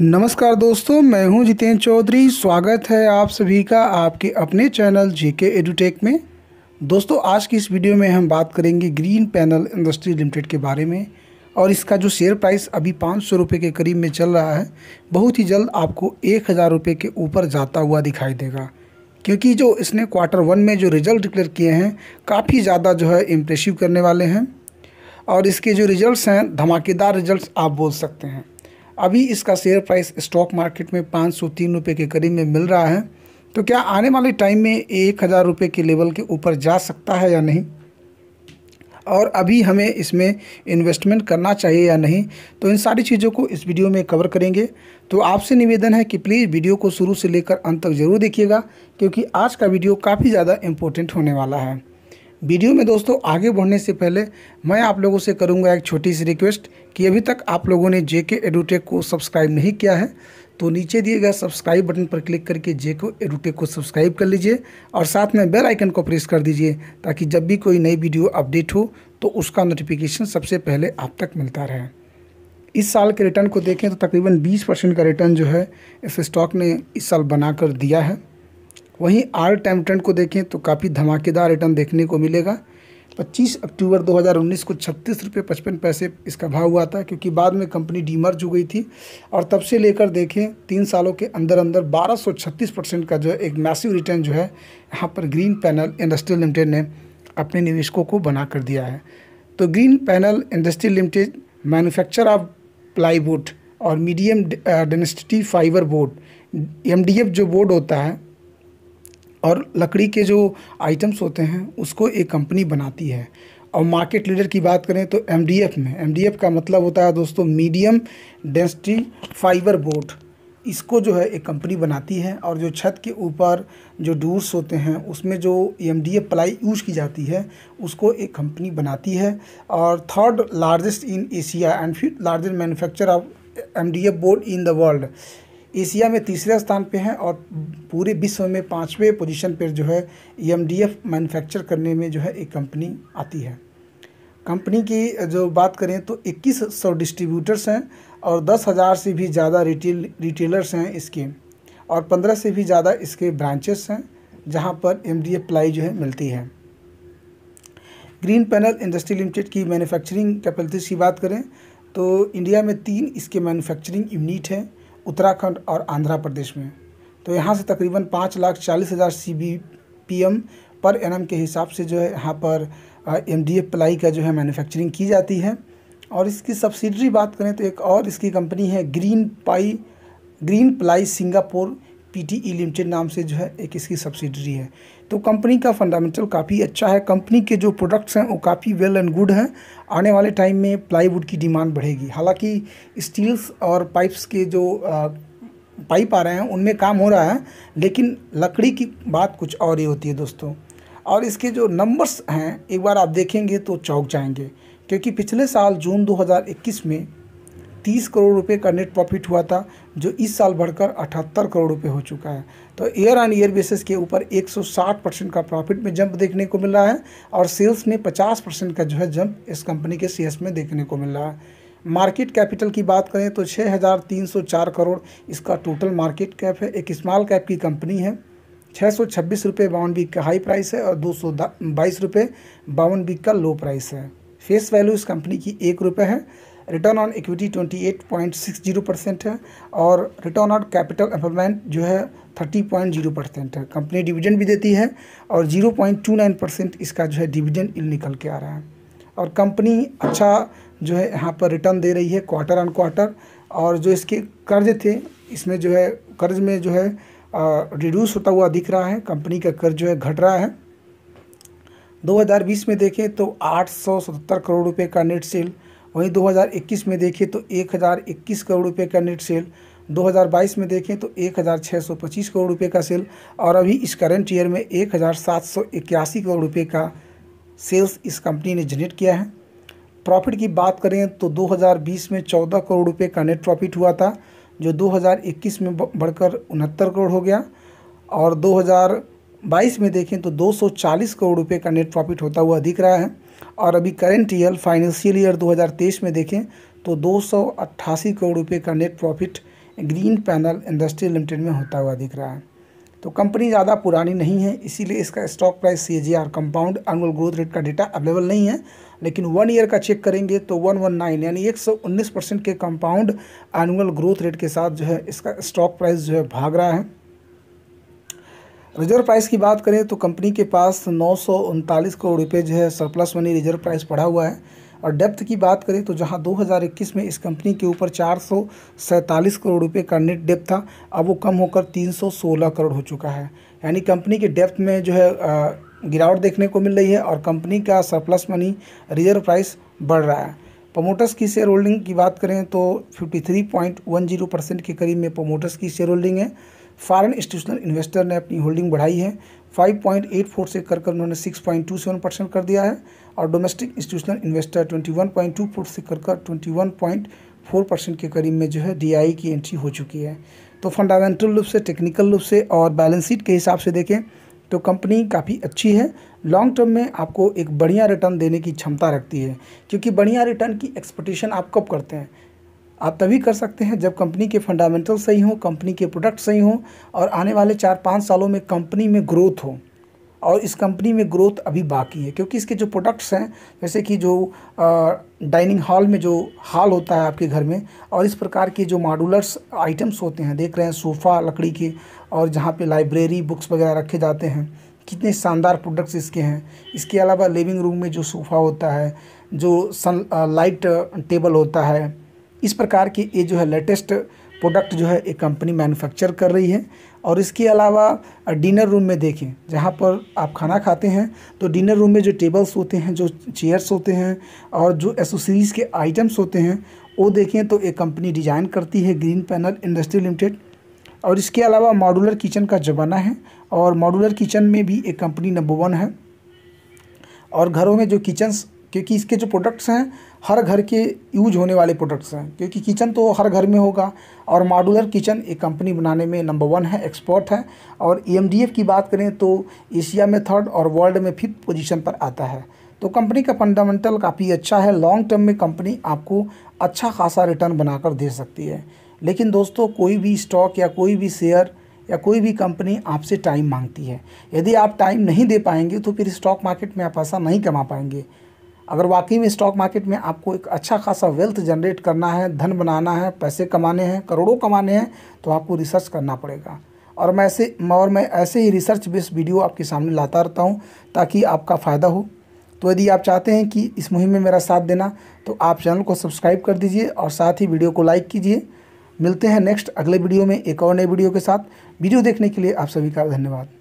नमस्कार दोस्तों मैं हूं जितेंद्र चौधरी स्वागत है आप सभी का आपके अपने चैनल जीके एडुटेक में दोस्तों आज की इस वीडियो में हम बात करेंगे ग्रीन पैनल इंडस्ट्री लिमिटेड के बारे में और इसका जो शेयर प्राइस अभी पाँच सौ रुपये के करीब में चल रहा है बहुत ही जल्द आपको एक हज़ार रुपये के ऊपर जाता हुआ दिखाई देगा क्योंकि जो इसने क्वार्टर वन में जो रिज़ल्ट डिक्लेयर किए हैं काफ़ी ज़्यादा जो है इम्प्रेसिव करने वाले हैं और इसके जो रिज़ल्ट हैं धमाकेदार रिज़ल्ट आप बोल सकते हैं अभी इसका शेयर प्राइस स्टॉक मार्केट में पाँच सौ तीन रुपये के करीब में मिल रहा है तो क्या आने वाले टाइम में एक हज़ार रुपये के लेवल के ऊपर जा सकता है या नहीं और अभी हमें इसमें इन्वेस्टमेंट करना चाहिए या नहीं तो इन सारी चीज़ों को इस वीडियो में कवर करेंगे तो आपसे निवेदन है कि प्लीज़ वीडियो को शुरू से लेकर अंत तक ज़रूर देखिएगा क्योंकि आज का वीडियो काफ़ी ज़्यादा इम्पोर्टेंट होने वाला है वीडियो में दोस्तों आगे बढ़ने से पहले मैं आप लोगों से करूंगा एक छोटी सी रिक्वेस्ट कि अभी तक आप लोगों ने जेके एडुटेक को सब्सक्राइब नहीं किया है तो नीचे दिए गए सब्सक्राइब बटन पर क्लिक करके जे को एडुटेक को सब्सक्राइब कर लीजिए और साथ में बेल आइकन को प्रेस कर दीजिए ताकि जब भी कोई नई वीडियो अपडेट हो तो उसका नोटिफिकेशन सबसे पहले आप तक मिलता रहे इस साल के रिटर्न को देखें तो तकरीबन बीस परसेंट का रिटर्न जो है इस स्टॉक ने इस साल बनाकर दिया है वहीं आर ट्रेंड को देखें तो काफ़ी धमाकेदार रिटर्न देखने को मिलेगा 25 अक्टूबर 2019 को छत्तीस रुपये पचपन पैसे इसका भाव हुआ था क्योंकि बाद में कंपनी डीमर्ज हो गई थी और तब से लेकर देखें तीन सालों के अंदर अंदर 1236 परसेंट का जो है एक मैसिव रिटर्न जो है यहाँ पर ग्रीन पैनल इंडस्ट्रियल लिमिटेड ने अपने निवेशकों को बना कर दिया है तो Green Panel industry limited manufacture of plywood और medium density fibre board M जो बोर्ड होता है और लकड़ी के जो आइटम्स होते हैं उसको एक कंपनी बनाती है और मार्केट लीडर की बात करें तो एम में एम का मतलब होता है दोस्तों मीडियम डेंसिटी फाइबर बोर्ड इसको जो है एक कंपनी बनाती है और जो छत के ऊपर जो डूर्स होते हैं उसमें जो एम डी प्लाई यूज की जाती है उसको एक कंपनी बनाती है और third largest in Asia and fifth largest manufacture of M board in the world Asia में तीसरे स्थान पे हैं और पूरे विश्व में पाँचवें पोजीशन पर जो है ईएमडीएफ e मैन्युफैक्चर करने में जो है एक कंपनी आती है कंपनी की जो बात करें तो इक्कीस सौ डिस्ट्रीब्यूटर्स हैं और दस हज़ार से भी ज़्यादा रिटेल रिटेलर्स हैं इसके और पंद्रह से भी ज़्यादा इसके ब्रांचेस हैं जहाँ पर एम प्लाई जो है मिलती है ग्रीन पैनल इंडस्ट्री लिमिटेड की मैन्युफैक्चरिंग कैपेसिटीज़ की बात करें तो इंडिया में तीन इसके मैन्युफैक्चरिंग यूनिट हैं उत्तराखंड और आंध्र प्रदेश में तो यहाँ से तकरीबन पाँच लाख चालीस हज़ार सी बी पी एम पर एन के हिसाब से जो है यहाँ पर एम डी एफ प्लाई का जो है मैन्युफैक्चरिंग की जाती है और इसकी सब्सिडरी बात करें तो एक और इसकी कंपनी है Green Pie Green Ply Singapore PTE Limited नाम से जो है एक इसकी सब्सिडरी है तो कंपनी का फंडामेंटल काफ़ी अच्छा है कंपनी के जो प्रोडक्ट्स हैं वो काफ़ी वेल एंड गुड हैं आने वाले टाइम में प्लाईवुड की डिमांड बढ़ेगी हालांकि स्टील्स और पाइप्स के जो आ, पाइप आ रहे हैं उनमें काम हो रहा है लेकिन लकड़ी की बात कुछ और ही होती है दोस्तों और इसके जो नंबर्स हैं एक बार आप देखेंगे तो चौक जाएंगे क्योंकि पिछले साल जून 2021 में तीस करोड़ रुपए का नेट प्रॉफिट हुआ था जो इस साल बढ़कर अठहत्तर करोड़ रुपए हो चुका है तो ईयर ऑन ईयर बेसिस के ऊपर 160 परसेंट का प्रॉफिट में जंप देखने को मिल रहा है और सेल्स में 50 परसेंट का जो है जंप इस कंपनी के शेयर्स में देखने को मिल रहा है मार्केट कैपिटल की बात करें तो छः करोड़ इसका टोटल मार्केट कैप है एक स्मॉल कैप की कंपनी है छः सौ छब्बीस रुपये बावन बीक का हाई प्राइस है और दो सौ बाईस रुपये बावन बीक का लो प्राइस है फेस वैल्यू इस कंपनी की एक रुपये है रिटर्न ऑन इक्विटी 28.60 परसेंट है और रिटर्न ऑन कैपिटल एम्प्लॉयमेंट जो है 30.0 परसेंट है कंपनी डिविडेंड भी देती है और 0.29 परसेंट इसका जो है डिविडेंड इल निकल के आ रहा है और कंपनी अच्छा जो है यहाँ पर रिटर्न दे रही है क्वार्टर ऑन क्वार्टर और जो इसके कर्ज थे इसमें जो है कर्ज में जो है रिड्यूस होता हुआ दिख रहा है कंपनी का कर्ज जो है घट रहा है 2020 में देखें तो 877 करोड़ रुपए का नेट सेल वहीं 2021 में देखें तो 1021 करोड़ रुपए का नेट सेल 2022 में देखें तो 1625 करोड़ रुपए का सेल और अभी इस करंट ईयर में एक करोड़ रुपए का सेल्स इस कंपनी ने जनरेट किया है प्रॉफिट की बात करें तो 2020 में 14 करोड़ रुपए का नेट प्रॉफिट हुआ था जो 2021 में बढ़कर उनहत्तर करोड़ हो गया और 2000 2022 में देखें तो 240 करोड़ रुपए का नेट प्रॉफिट होता हुआ दिख रहा है और अभी करेंट ईयर फाइनेंशियल ईयर 2023 में देखें तो दो करोड़ रुपये का net profit Green Panel industry limited में होता हुआ दिख रहा है तो कंपनी ज़्यादा पुरानी नहीं है इसीलिए इसका stock price C G R compound annual growth rate का डेटा अवेलेबल नहीं है लेकिन वन ईयर का चेक करेंगे तो वन वन नाइन यानी एक सौ उन्नीस परसेंट के कंपाउंड एनुअल ग्रोथ रेट के साथ जो है इसका स्टॉक प्राइस जो है भाग रहा है रिजर्व प्राइस की बात करें तो कंपनी के पास नौ करोड़ रुपये जो है सरप्लस मनी रिजर्व प्राइस पड़ा हुआ है और डेप्थ की बात करें तो जहां 2021 में इस कंपनी के ऊपर चार करोड़ रुपए का नेट डेप्थ था अब वो कम होकर 316 करोड़ हो चुका है यानी कंपनी के डेप्थ में जो है गिरावट देखने को मिल रही है और कंपनी का सरप्लस मनी रिजर्व प्राइस बढ़ रहा है प्रमोटर्स की शेयर होल्डिंग की बात करें तो 53.10 परसेंट के करीब में प्रमोटर्स की शेयर होल्डिंग है फॉरेन इंस्टीट्यूशनल इन्वेस्टर ने अपनी होल्डिंग बढ़ाई है 5.84 से कर उन्होंने 6.27 परसेंट कर दिया है और डोमेस्टिक इंस्टीट्यूशनल इन्वेस्टर 21.24 से कर 21.4 परसेंट के करीब में जो है डीआई की एंट्री हो चुकी है तो फंडामेंटल रूप से टेक्निकल रूप से और बैलेंस शीट के हिसाब से देखें तो कंपनी काफ़ी अच्छी है लॉन्ग टर्म में आपको एक बढ़िया रिटर्न देने की क्षमता रखती है क्योंकि बढ़िया रिटर्न की एक्सपेक्टेशन आप कब करते हैं आप तभी कर सकते हैं जब कंपनी के फंडामेंटल सही हों कंपनी के प्रोडक्ट सही हों और आने वाले चार पाँच सालों में कंपनी में ग्रोथ हो और इस कंपनी में ग्रोथ अभी बाकी है क्योंकि इसके जो प्रोडक्ट्स हैं जैसे कि जो डाइनिंग हॉल में जो हॉल होता है आपके घर में और इस प्रकार के जो मॉडुलर्स आइटम्स होते हैं देख रहे हैं सोफ़ा लकड़ी के और जहाँ पे लाइब्रेरी बुक्स वगैरह रखे जाते हैं कितने शानदार प्रोडक्ट्स इसके हैं इसके अलावा लिविंग रूम में जो सोफ़ा होता है जो सन लाइट टेबल होता है इस प्रकार की ये जो है लेटेस्ट प्रोडक्ट जो है ये कंपनी मैन्युफैक्चर कर रही है और इसके अलावा डिनर रूम में देखें जहाँ पर आप खाना खाते हैं तो डिनर रूम में जो टेबल्स होते हैं जो चेयर्स होते हैं और जो एसोसरीज़ के आइटम्स होते हैं वो देखें तो ये कंपनी डिज़ाइन करती है ग्रीन पैनल इंडस्ट्री लिमिटेड और इसके अलावा मॉडुलर किचन का ज़माना है और मॉडुलर किचन में भी एक कंपनी नंबर वन है और घरों में जो किचन्स क्योंकि इसके जो प्रोडक्ट्स हैं हर घर के यूज होने वाले प्रोडक्ट्स हैं क्योंकि किचन तो हर घर में होगा और मॉडुलर किचन एक कंपनी बनाने में नंबर वन है एक्सपोर्ट है और ई e की बात करें तो एशिया में थर्ड और वर्ल्ड में फिफ्थ पोजिशन पर आता है तो कंपनी का फंडामेंटल काफ़ी अच्छा है लॉन्ग टर्म में कंपनी आपको अच्छा खासा रिटर्न बनाकर दे सकती है लेकिन दोस्तों कोई भी स्टॉक या कोई भी शेयर या कोई भी कंपनी आपसे टाइम मांगती है यदि आप टाइम नहीं दे पाएंगे तो फिर स्टॉक मार्केट में आप पैसा नहीं कमा पाएंगे अगर वाकई में स्टॉक मार्केट में आपको एक अच्छा खासा वेल्थ जनरेट करना है धन बनाना है पैसे कमाने हैं करोड़ों कमाने हैं तो आपको रिसर्च करना पड़ेगा और मैं ऐसे और मैं ऐसे ही रिसर्च बेस्ड वीडियो आपके सामने लाता रहता हूँ ताकि आपका फ़ायदा हो तो यदि आप चाहते हैं कि इस मुहिम में मेरा साथ देना तो आप चैनल को सब्सक्राइब कर दीजिए और साथ ही वीडियो को लाइक कीजिए मिलते हैं नेक्स्ट अगले वीडियो में एक और नए वीडियो के साथ वीडियो देखने के लिए आप सभी का धन्यवाद